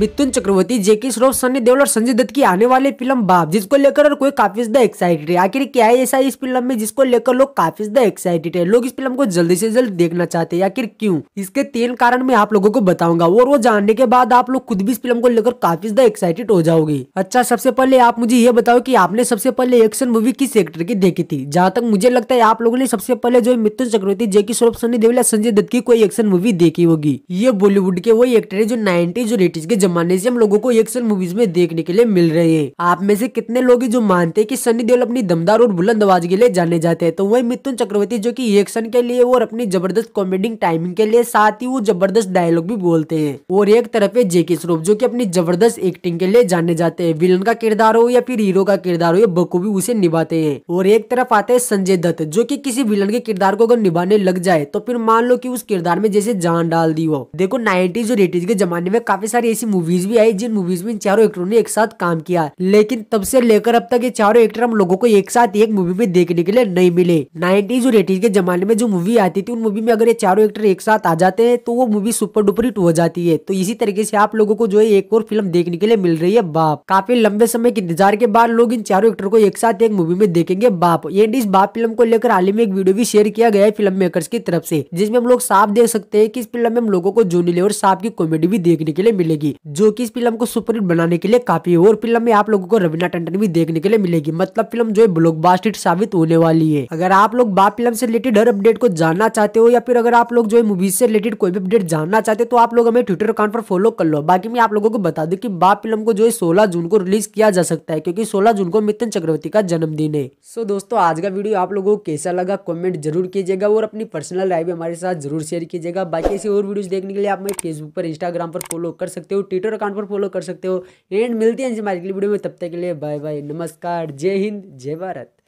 मिथुन चक्रवर्ती जेके श्रॉफ सनी देवल और संजय दत्त की आने वाली फिल्म बाप जिसको लेकर और कोई काफी ज्यादा एक्साइटेड है आखिर क्या है ऐसा इस फिल्म में जिसको लेकर लोग काफी ज्यादा एक्साइटेड है लोग इस फिल्म को जल्दी से जल्द देखना चाहते हैं आखिर क्यों इसके तीन कारण मैं आप लोगों को बताऊंगा और वो जानने के बाद आप लोग खुद भी इस फिल्म को लेकर काफी ज्यादा एक्साइटेड हो जाओगे अच्छा सबसे पहले आप मुझे ये बताओ की आपने सबसे पहले एक्शन मूवी किस एक्टर की देखी थी जहाँ तक मुझे लगता है आप लोगों ने सबसे पहले जो मिथुन चक्रवर्ती जेके श्रॉफ सनी देवल या संजय दत्त की कोई एक्शन मूवी देखी होगी ये बॉलीवुड के वही एक्टर है जो नाइनटीज और एटीज के जमाने से हम लोगों को एक्शन मूवीज में देखने के लिए मिल रहे हैं आप में से कितने लोग जो मानते हैं कि सनी देओल अपनी दमदार और बुलंद आवाज के लिए जाने जाते हैं तो वही मिथुन चक्रवर्ती जो की एक्शन के लिए और अपनी जबरदस्त कॉमेडिंग टाइमिंग के लिए साथ ही वो जबरदस्त डायलॉग भी बोलते हैं और एक तरफ है जेके श्रॉफ जो की अपनी जबरदस्त एक्टिंग के लिए जाने जाते हैं विलन का किरदार हो या फिर हीरो का किरदार हो या बखूबी उसे निभाते हैं और एक तरफ आते हैं संजय दत्त जो की किसी विलन के किरदार को अगर निभाने लग जाए तो फिर मान लो की उस किरदार में जैसे जान डाल दी हो देखो नाइनटीज और एटीज के जमाने में काफी सारी ऐसी मूवीज भी आई जिन मूवीज में इन चारों एक्टरों ने एक साथ काम किया लेकिन तब से लेकर अब तक ये चारों एक्टर हम लोगों को एक साथ एक मूवी में देखने के लिए नहीं मिले नाइनटीज और एटीज के जमाने में जो मूवी आती थी उन मूवी में अगर ये चारों एक्टर एक साथ आ जाते हैं तो वो मूवी सुपर डुपर हिट हो जाती है तो इसी तरीके से आप लोगों को जो है एक और फिल्म देखने के लिए मिल रही है बाप काफी लंबे समय के इंतजार के बाद लोग इन चारों एक्टर को एक साथ एक मूवी में देखेंगे बाप एंड इस बाप फिल्म को लेकर हाल ही में एक वीडियो भी शेयर किया गया है फिल्म मेकर्स की तरफ से जिसमें हम लोग साफ देख सकते हैं कि इस फिल्म में हम लोगों को जूनी और साफ की कॉमेडी भी देखने के लिए मिलेगी जो कि इस फिल्म को सुपर हिट बनाने के लिए काफी है और फिल्म में आप लोगों को रवीना टंडन भी देखने के लिए मिलेगी मतलब फिल्म जो है हिट साबित होने वाली है अगर आप लोग बाप फिल्म से रिलेटेड हर अपडेट को जानना चाहते हो या फिर अगर आप लोग जो है मूवीज से रिलेटेड कोई भी अपडेट जानना चाहते हो तो आप लोग हमें ट्विटर अकाउंट पर फॉलो कर लो बाकी मैं आप लोगों को बता दू की बाप फिल्म को जो है सोलह जून को रिलीज किया जा सकता है क्योंकि सोलह जून को मितन चक्रवर्ती का जन्मदिन है सो दोस्तों आज का वीडियो आप लोगों को कैसा लगा कॉमेंट जरूर कीजिएगा और अपनी पर्सनल लाइफ हमारे साथ जरूर शेयर कीजिएगा बाकी ऐसी और वीडियो देखने के लिए आप मेरे फेसबुक पर इंस्टाग्राम पर फॉलो कर सकते हो ट्विटर अकाउंट पर फॉलो कर सकते हो एंड मिलती है हमारी अगली वीडियो में तब तक के लिए बाय बाय नमस्कार जय हिंद जय भारत